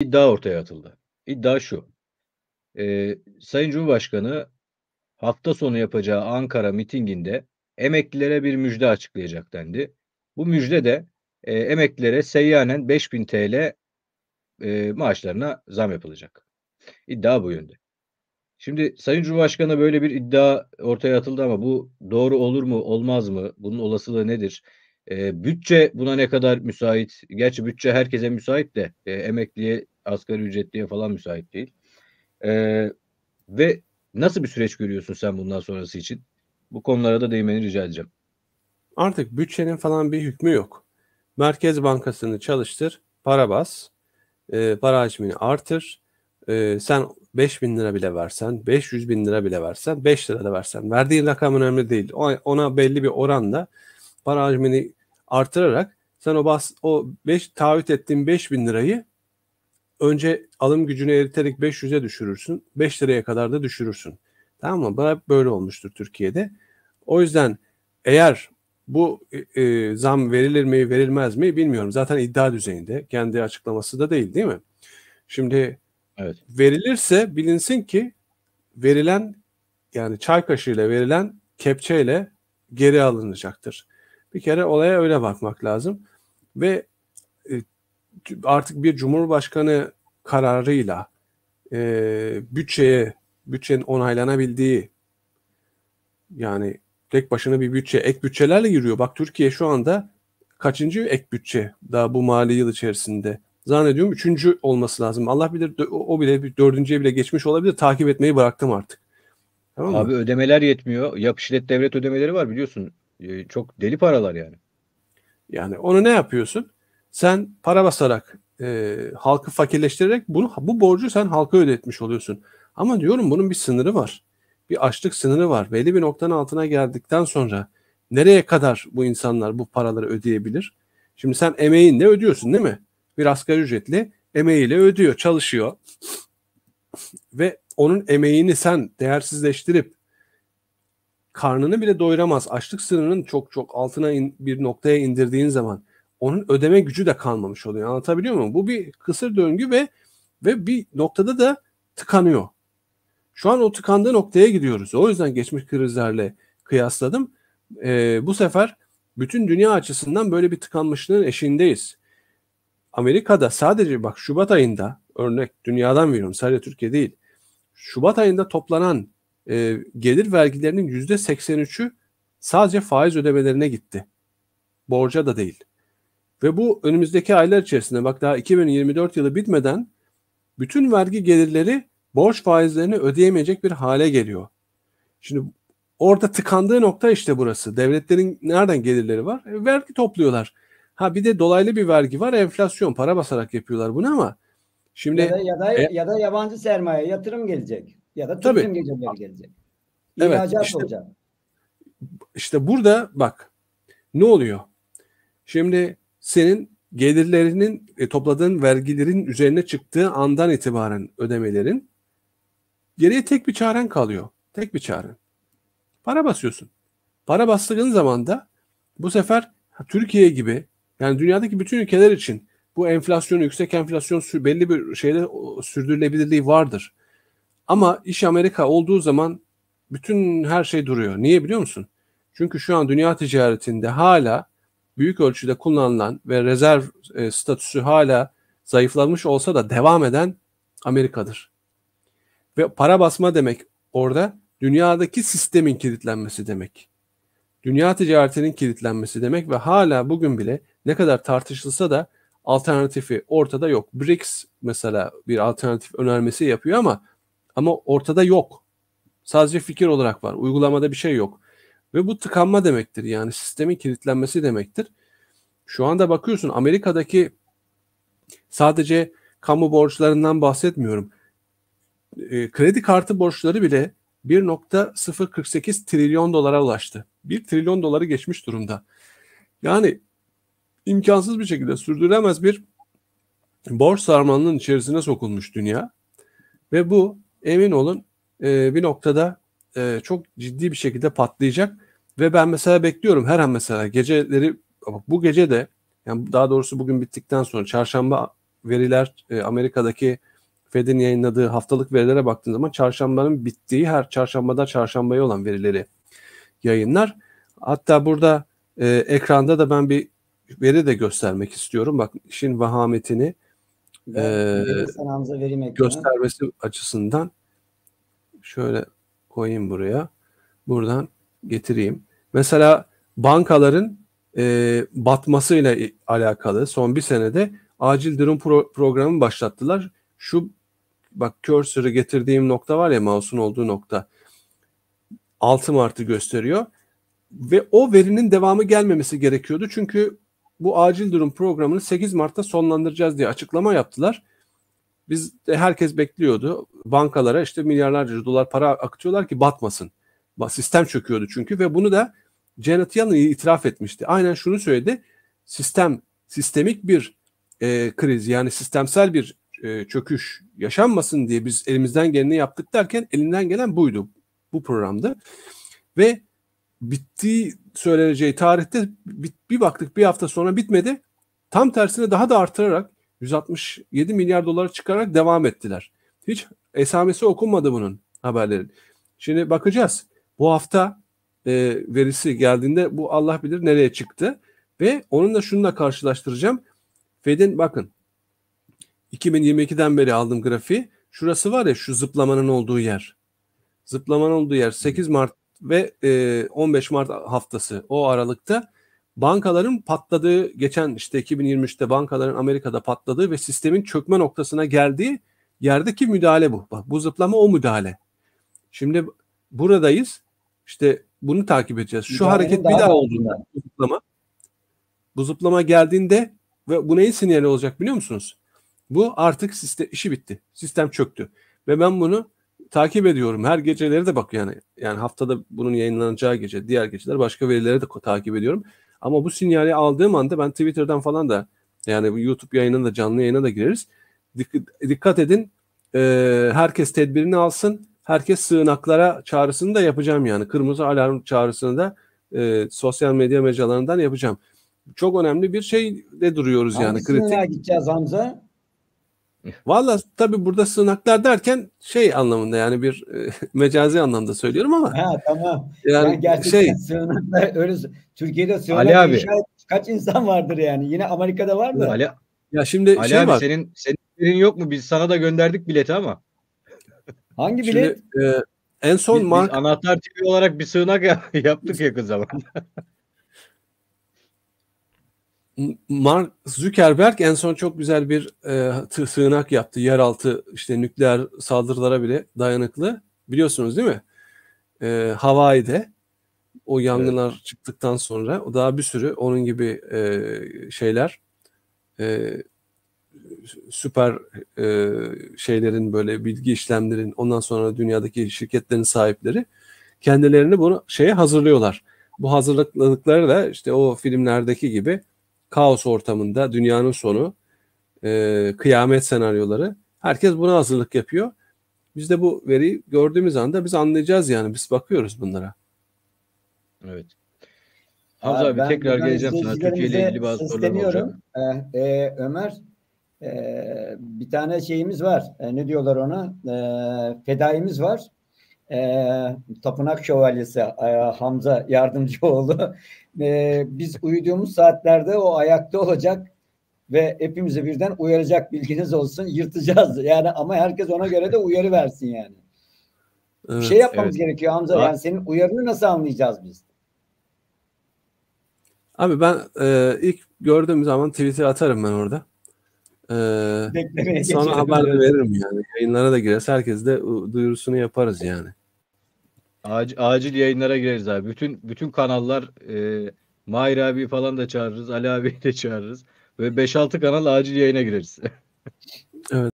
iddia ortaya atıldı. İddia şu. E, Sayın Cumhurbaşkanı hafta sonu yapacağı Ankara mitinginde emeklilere bir müjde açıklayacak dendi. Bu müjde de e, emeklilere seyyanen 5000 TL e, maaşlarına zam yapılacak. İddia bu yönde. Şimdi Sayın Cumhurbaşkanı böyle bir iddia ortaya atıldı ama bu doğru olur mu olmaz mı? Bunun olasılığı nedir? E, bütçe buna ne kadar müsait? Gerçi bütçe herkese müsait de e, emekliye, asgari ücretliye falan müsait değil. E, ve nasıl bir süreç görüyorsun sen bundan sonrası için? Bu konulara da değmeni rica edeceğim. Artık bütçenin falan bir hükmü yok. Merkez Bankası'nı çalıştır, para bas, e, para hacmini artır. E, sen 5 bin lira bile versen, 500 bin lira bile versen, 5 lira da versen. Verdiğin rakam önemli değil. Ona belli bir oranda para hacmini artırarak sen o bas o 5 taahhüt ettiğin 5000 lirayı önce alım gücünü eriterek 500'e düşürürsün. 5 liraya kadar da düşürürsün. Tamam mı? Bana böyle olmuştur Türkiye'de. O yüzden eğer bu e, e, zam verilir mi verilmez mi bilmiyorum. Zaten iddia düzeyinde. Kendi açıklaması da değil değil mi? Şimdi evet. verilirse bilinsin ki verilen yani çay kaşığıyla verilen kepçeyle geri alınacaktır. Bir kere olaya öyle bakmak lazım. Ve e, artık bir cumhurbaşkanı kararıyla e, bütçeye, bütçenin onaylanabildiği yani tek başına bir bütçe, ek bütçelerle giriyor. Bak Türkiye şu anda kaçıncı ek bütçe daha bu mali yıl içerisinde? Zannediyorum üçüncü olması lazım. Allah bilir o bile dördüncüye bile geçmiş olabilir. Takip etmeyi bıraktım artık. Tamam mı? Abi ödemeler yetmiyor. Yap işlet devlet ödemeleri var biliyorsun. Ee, çok deli paralar yani. Yani onu ne yapıyorsun? Sen para basarak e, halkı fakirleştirerek bunu bu borcu sen halka ödetmiş oluyorsun. Ama diyorum bunun bir sınırı var. Bir açlık sınırı var. Belli bir noktanın altına geldikten sonra nereye kadar bu insanlar bu paraları ödeyebilir? Şimdi sen emeğinle ödüyorsun değil mi? Bir asgari ücretli emeğiyle ödüyor, çalışıyor. Ve onun emeğini sen değersizleştirip karnını bile doyuramaz. Açlık sınırının çok çok altına in, bir noktaya indirdiğin zaman onun ödeme gücü de kalmamış oluyor. Anlatabiliyor muyum? Bu bir kısır döngü ve ve bir noktada da tıkanıyor. Şu an o tıkandığı noktaya gidiyoruz. O yüzden geçmiş krizlerle kıyasladım. Ee, bu sefer bütün dünya açısından böyle bir tıkanmışlığın eşiğindeyiz. Amerika'da sadece bak Şubat ayında örnek dünyadan veriyorum sadece Türkiye değil. Şubat ayında toplanan e, gelir vergilerinin yüzde %83'ü sadece faiz ödemelerine gitti. Borca da değil. Ve bu önümüzdeki aylar içerisinde bak daha 2024 yılı bitmeden bütün vergi gelirleri borç faizlerini ödeyemeyecek bir hale geliyor. Şimdi orada tıkandığı nokta işte burası. Devletlerin nereden gelirleri var? E, vergi topluyorlar. Ha bir de dolaylı bir vergi var. Enflasyon para basarak yapıyorlar bunu ama Şimdi ya da ya da, e, ya da yabancı sermaye yatırım gelecek ya da turizm gelirleri gelecek. İhracat evet, işte, olacak. İşte burada bak ne oluyor? Şimdi senin gelirlerinin e, topladığın vergilerin üzerine çıktığı andan itibaren ödemelerin geriye tek bir çaren kalıyor. Tek bir çaren. Para basıyorsun. Para bastığın zaman da bu sefer Türkiye gibi yani dünyadaki bütün ülkeler için bu enflasyon yüksek enflasyon belli bir şeyde sürdürülebilirliği vardır. Ama iş Amerika olduğu zaman bütün her şey duruyor. Niye biliyor musun? Çünkü şu an dünya ticaretinde hala büyük ölçüde kullanılan ve rezerv e, statüsü hala zayıflamış olsa da devam eden Amerika'dır. Ve para basma demek orada dünyadaki sistemin kilitlenmesi demek. Dünya ticaretinin kilitlenmesi demek ve hala bugün bile ne kadar tartışılsa da alternatifi ortada yok. BRICS mesela bir alternatif önermesi yapıyor ama ama ortada yok. Sadece fikir olarak var. Uygulamada bir şey yok. Ve bu tıkanma demektir. Yani sistemin kilitlenmesi demektir. Şu anda bakıyorsun Amerika'daki sadece kamu borçlarından bahsetmiyorum. E, kredi kartı borçları bile 1.048 trilyon dolara ulaştı. 1 trilyon doları geçmiş durumda. Yani imkansız bir şekilde sürdürülemez bir borç sarmalının içerisine sokulmuş dünya. Ve bu emin olun e, bir noktada e, çok ciddi bir şekilde patlayacak. Ve ben mesela bekliyorum her an mesela geceleri bu gece de yani daha doğrusu bugün bittikten sonra çarşamba veriler e, Amerika'daki Fed'in yayınladığı haftalık verilere baktığın zaman çarşambanın bittiği her çarşambada çarşambaya olan verileri yayınlar. Hatta burada e, ekranda da ben bir veri de göstermek istiyorum. Bak işin vahametini e, göstermesi açısından şöyle koyayım buraya. Buradan getireyim. Mesela bankaların e, batmasıyla alakalı son bir senede acil durum pro- programı başlattılar. Şu bak cursor'ı getirdiğim nokta var ya mouse'un olduğu nokta. 6 Mart'ı gösteriyor ve o verinin devamı gelmemesi gerekiyordu. Çünkü bu acil durum programını 8 Mart'ta sonlandıracağız diye açıklama yaptılar. Biz de herkes bekliyordu. Bankalara işte milyarlarca dolar para akıtıyorlar ki batmasın. Sistem çöküyordu çünkü ve bunu da Janet Yellen itiraf etmişti. Aynen şunu söyledi. Sistem, sistemik bir e, kriz yani sistemsel bir e, çöküş yaşanmasın diye biz elimizden geleni yaptık derken elinden gelen buydu bu programda. Ve bittiği söyleneceği tarihte bir baktık bir hafta sonra bitmedi. Tam tersine daha da artırarak 167 milyar dolara çıkararak devam ettiler. Hiç esamesi okunmadı bunun haberleri. Şimdi bakacağız. Bu hafta e, verisi geldiğinde bu Allah bilir nereye çıktı. Ve onunla şununla karşılaştıracağım. Fed'in bakın 2022'den beri aldım grafiği. Şurası var ya şu zıplamanın olduğu yer. Zıplamanın olduğu yer 8 Mart ve 15 e, Mart haftası o aralıkta bankaların patladığı geçen işte 2023'te bankaların Amerika'da patladığı ve sistemin çökme noktasına geldiği yerdeki müdahale bu. Bak bu zıplama o müdahale. Şimdi buradayız. İşte bunu takip edeceğiz. Şu Müdahalenin hareket daha bir daha olduğunda bu zıplama. Bu zıplama geldiğinde ve bu neyin sinyali olacak biliyor musunuz? Bu artık sistem işi bitti. Sistem çöktü. Ve ben bunu takip ediyorum. Her geceleri de bak yani yani haftada bunun yayınlanacağı gece, diğer geceler başka verileri de takip ediyorum. Ama bu sinyali aldığım anda ben Twitter'dan falan da yani YouTube yayına da canlı yayına da gireriz. Dikkat edin. E, herkes tedbirini alsın. Herkes sığınaklara çağrısını da yapacağım yani. Kırmızı alarm çağrısını da e, sosyal medya mecralarından yapacağım. Çok önemli bir şey de duruyoruz Hangi yani kritik. gideceğiz Hamza? Valla tabii burada sığınaklar derken şey anlamında yani bir e, mecazi anlamda söylüyorum ama. Ha tamam. Yani, yani gerçekten şey, sığınaklar öyle Türkiye'de sığınak abi, kaç insan vardır yani? Yine Amerika'da var mı? Ali, ya şimdi Ali şey abi var. senin senin yok mu? Biz sana da gönderdik bileti ama. Hangi bilet? Şimdi, e, en son biz, Mark... biz anahtar tipi olarak bir sığınak yaptık yakın zamanda. Mark Zuckerberg en son çok güzel bir e, sığınak yaptı. Yeraltı işte nükleer saldırılara bile dayanıklı. Biliyorsunuz değil mi? E, Hawaii'de o yangınlar evet. çıktıktan sonra o daha bir sürü onun gibi e, şeyler e, süper e, şeylerin böyle bilgi işlemlerin ondan sonra dünyadaki şirketlerin sahipleri kendilerini bunu şeye hazırlıyorlar. Bu hazırladıkları da işte o filmlerdeki gibi kaos ortamında dünyanın sonu, e, kıyamet senaryoları. Herkes buna hazırlık yapıyor. Biz de bu veriyi gördüğümüz anda biz anlayacağız yani. Biz bakıyoruz bunlara. Evet. Hamza abi, abi tekrar geleceğim sana. Türkiye ile ilgili bazı sorular olacak. Ee, e, Ömer e, bir tane şeyimiz var. E, ne diyorlar ona? E, fedaimiz var e, Tapınak Şövalyesi e, Hamza Yardımcıoğlu e, ee, biz uyuduğumuz saatlerde o ayakta olacak ve hepimizi birden uyaracak bilginiz olsun yırtacağız yani ama herkes ona göre de uyarı versin yani. Evet, bir şey yapmamız evet. gerekiyor Hamza. Yani senin uyarını nasıl anlayacağız biz? Abi ben e, ilk gördüğüm zaman Twitter atarım ben orada. Ee, sonra haber de veririm yani. Yayınlara da gireriz. Herkes de duyurusunu yaparız yani. Acil, acil yayınlara gireriz abi. Bütün bütün kanallar e, Mahir abi falan da çağırırız. Ali abi de çağırırız. ve 5-6 kanal acil yayına gireriz. evet.